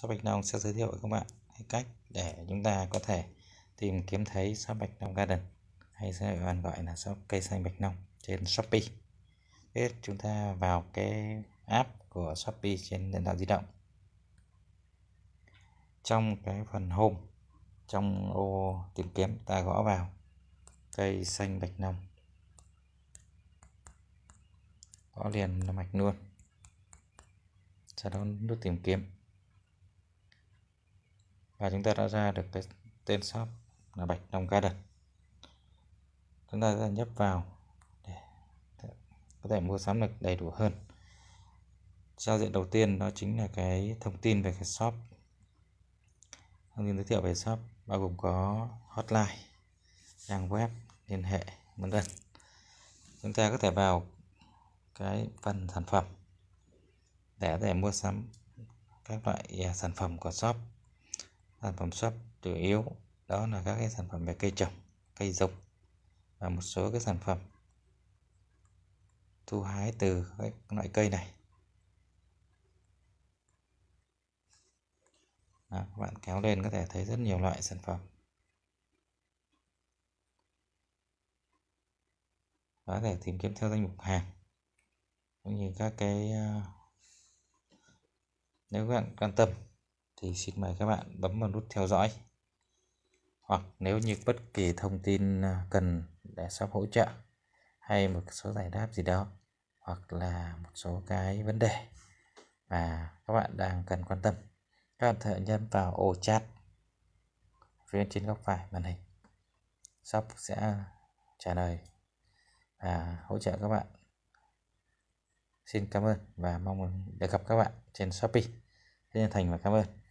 Sáp Bạch Long sẽ giới thiệu với các bạn cách để chúng ta có thể tìm kiếm thấy sáp Bạch Long Garden hay sẽ còn gọi là shop cây xanh Bạch Long trên Shopee. Thế chúng ta vào cái app của Shopee trên điện thoại di động. Trong cái phần home trong ô tìm kiếm ta gõ vào cây xanh Bạch Long. Gõ liền là mạch luôn. Sau đó nút tìm kiếm và chúng ta đã ra được cái tên shop là bạch long garden chúng ta sẽ nhấp vào để có thể mua sắm được đầy đủ hơn giao diện đầu tiên đó chính là cái thông tin về cái shop thông tin giới thiệu về shop bao gồm có hotline trang web liên hệ vân vân chúng ta có thể vào cái phần sản phẩm để có thể mua sắm các loại à, sản phẩm của shop sản phẩm xuất chủ yếu đó là các cái sản phẩm về cây trồng cây giống và một số cái sản phẩm thu hái từ các loại cây này đó, các bạn kéo lên có thể thấy rất nhiều loại sản phẩm có thể tìm kiếm theo danh mục hàng cũng như các cái ờ, nếu các bạn quan tâm thì xin mời các bạn bấm vào nút theo dõi hoặc nếu như bất kỳ thông tin à, cần để shop hỗ trợ hay một số giải đáp gì đó hoặc là một số cái vấn đề mà các bạn đang cần quan tâm các bạn thợ nhân vào ô chat phía trên góc phải màn hình shop sẽ trả lời và hỗ trợ các bạn xin cảm ơn và mong được gặp các bạn trên shopee xin thành và cảm ơn